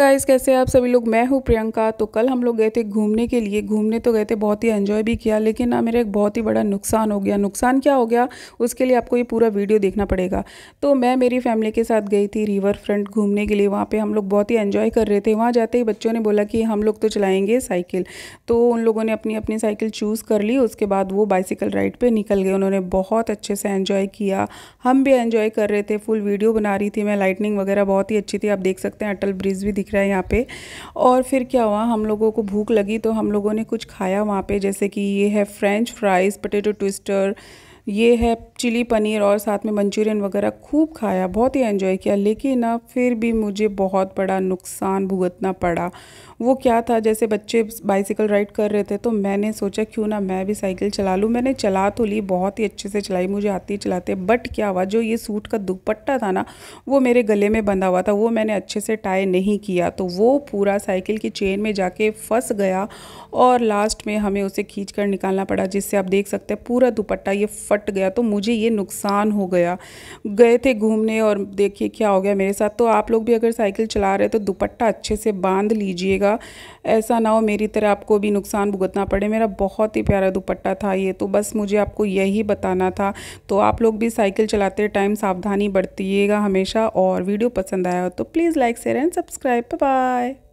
guys कैसे आप सभी लोग मैं हूँ प्रियंका तो कल हम लोग गए थे घूमने के लिए घूमने तो गए थे बहुत ही एंजॉय भी किया लेकिन ना मेरा एक बहुत ही बड़ा नुकसान हो गया नुकसान क्या हो गया उसके लिए आपको ये पूरा वीडियो देखना पड़ेगा तो मैं मेरी फैमिली के साथ गई थी रिवर फ्रंट घूमने के लिए वहाँ पर हम लोग बहुत ही एन्जॉय कर रहे थे वहाँ जाते ही बच्चों ने बोला कि हम लोग तो चलाएँगे साइकिल तो उन लोगों ने अपनी अपनी साइकिल चूज़ कर ली उसके बाद वो बाइसिकल राइड पर निकल गए उन्होंने बहुत अच्छे से एन्जॉय किया हम भी इन्जॉय कर रहे थे फुल वीडियो बना रही थी मैं लाइटनिंग वगैरह बहुत ही अच्छी थी आप देख सकते हैं अटल ब्रिज भी दिख रहा है यहाँ पे और फिर क्या हुआ हम लोगों को भूख लगी तो हम लोगों ने कुछ खाया वहाँ पे जैसे कि ये है फ्रेंच फ्राइज़ पटेटो ट्विस्टर ये है चिली पनीर और साथ में मंचूरियन वगैरह खूब खाया बहुत ही एंजॉय किया लेकिन ना फिर भी मुझे बहुत बड़ा नुकसान भुगतना पड़ा वो क्या था जैसे बच्चे बाइसिकल राइड कर रहे थे तो मैंने सोचा क्यों ना मैं भी साइकिल चला लूँ मैंने चला तो ली बहुत ही अच्छे से चलाई मुझे आती चलाते बट क्या हुआ जो ये सूट का दुपट्टा था ना वो मेरे गले में बंधा हुआ था वो मैंने अच्छे से टाई नहीं किया तो वो पूरा साइकिल की चेन में जाके फंस गया और लास्ट में हमें उसे खींच कर निकालना पड़ा जिससे आप देख सकते हैं पूरा दुपट्टा ये फट गया तो मुझे ये नुकसान हो गया गए थे घूमने और देखिए क्या हो गया मेरे साथ तो आप लोग भी अगर साइकिल चला रहे तो दुपट्टा अच्छे से बांध लीजिएगा ऐसा ना हो मेरी तरह आपको भी नुकसान भुगतना पड़े मेरा बहुत ही प्यारा दुपट्टा था ये तो बस मुझे आपको यही बताना था तो आप लोग भी साइकिल चलाते टाइम सावधानी बरतीएगा हमेशा और वीडियो पसंद आया हो तो please like share and subscribe bye